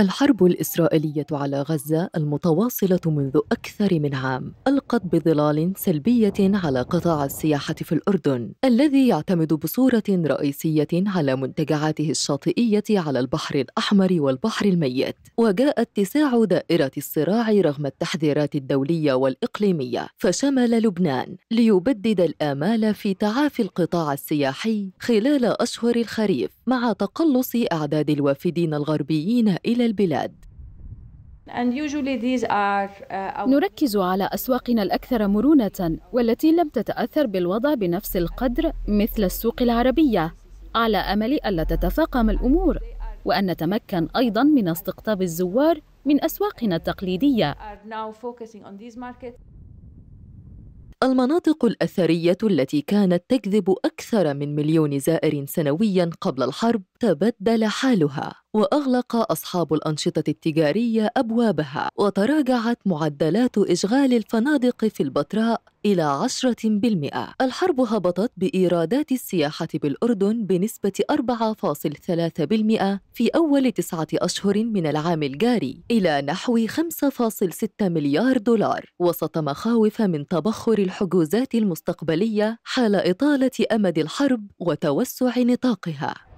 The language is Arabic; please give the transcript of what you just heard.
الحرب الإسرائيلية على غزة المتواصلة منذ أكثر من عام ألقت بظلال سلبية على قطاع السياحة في الأردن الذي يعتمد بصورة رئيسية على منتجعاته الشاطئية على البحر الأحمر والبحر الميت وجاء اتساع دائرة الصراع رغم التحذيرات الدولية والإقليمية فشمل لبنان ليبدد الآمال في تعافي القطاع السياحي خلال أشهر الخريف مع تقلص أعداد الوافدين الغربيين إلى البلاد uh, نركز على أسواقنا الأكثر مرونة والتي لم تتأثر بالوضع بنفس القدر مثل السوق العربية على أمل ألا تتفاقم الأمور وأن نتمكن أيضا من استقطاب الزوار من أسواقنا التقليدية المناطق الأثرية التي كانت تجذب أكثر من مليون زائر سنوياً قبل الحرب تبدل حالها وأغلق أصحاب الأنشطة التجارية أبوابها وتراجعت معدلات إشغال الفنادق في البتراء إلى 10% الحرب هبطت بإيرادات السياحة بالأردن بنسبة 4.3% في أول تسعة أشهر من العام الجاري إلى نحو 5.6 مليار دولار وسط مخاوف من تبخر الحجوزات المستقبلية حال إطالة أمد الحرب وتوسع نطاقها